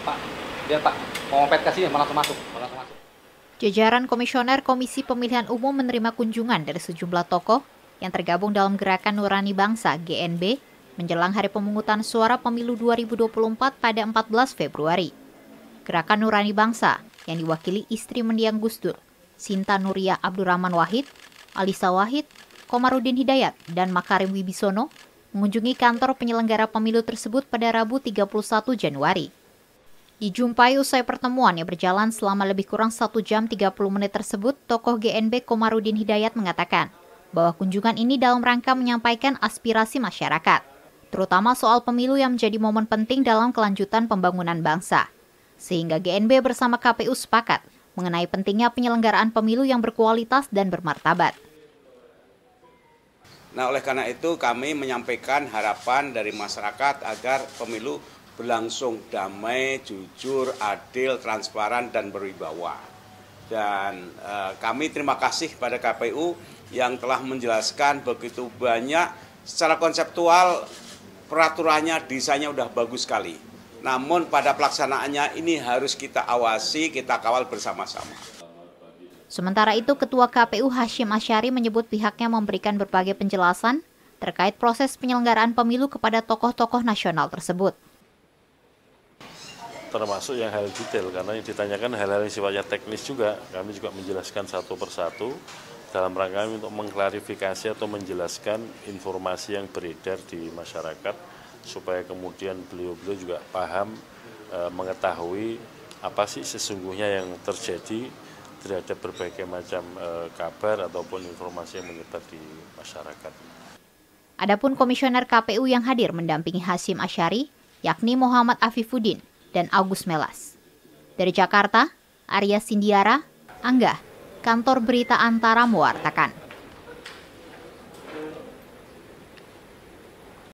Pak, Jajaran Komisioner Komisi Pemilihan Umum menerima kunjungan dari sejumlah tokoh yang tergabung dalam Gerakan Nurani Bangsa GNB menjelang Hari Pemungutan Suara Pemilu 2024 pada 14 Februari. Gerakan Nurani Bangsa yang diwakili istri mendiang Gus Dur, Sinta Nuria Abdurrahman Wahid, Alisa Wahid, Komarudin Hidayat, dan Makarim Wibisono mengunjungi kantor penyelenggara pemilu tersebut pada Rabu 31 Januari. Dijumpai usai pertemuan yang berjalan selama lebih kurang 1 jam 30 menit tersebut, tokoh GNB Komarudin Hidayat mengatakan bahwa kunjungan ini dalam rangka menyampaikan aspirasi masyarakat, terutama soal pemilu yang menjadi momen penting dalam kelanjutan pembangunan bangsa. Sehingga GNB bersama KPU sepakat mengenai pentingnya penyelenggaraan pemilu yang berkualitas dan bermartabat. Nah, oleh karena itu kami menyampaikan harapan dari masyarakat agar pemilu berlangsung damai, jujur, adil, transparan, dan berwibawa. Dan e, kami terima kasih pada KPU yang telah menjelaskan begitu banyak secara konseptual peraturannya, desainnya sudah bagus sekali. Namun pada pelaksanaannya ini harus kita awasi, kita kawal bersama-sama. Sementara itu, Ketua KPU Hashim Asyari menyebut pihaknya memberikan berbagai penjelasan terkait proses penyelenggaraan pemilu kepada tokoh-tokoh nasional tersebut termasuk yang hal detail karena yang ditanyakan hal-hal yang sifatnya teknis juga kami juga menjelaskan satu persatu dalam rangka untuk mengklarifikasi atau menjelaskan informasi yang beredar di masyarakat supaya kemudian beliau-beliau juga paham e, mengetahui apa sih sesungguhnya yang terjadi terhadap berbagai macam e, kabar ataupun informasi yang menyebar di masyarakat. Adapun komisioner KPU yang hadir mendampingi Hasim Asyari yakni Muhammad Afifuddin dan Agus Melas. Dari Jakarta, Arya Sindiara, Angga, Kantor Berita Antara mewartakan.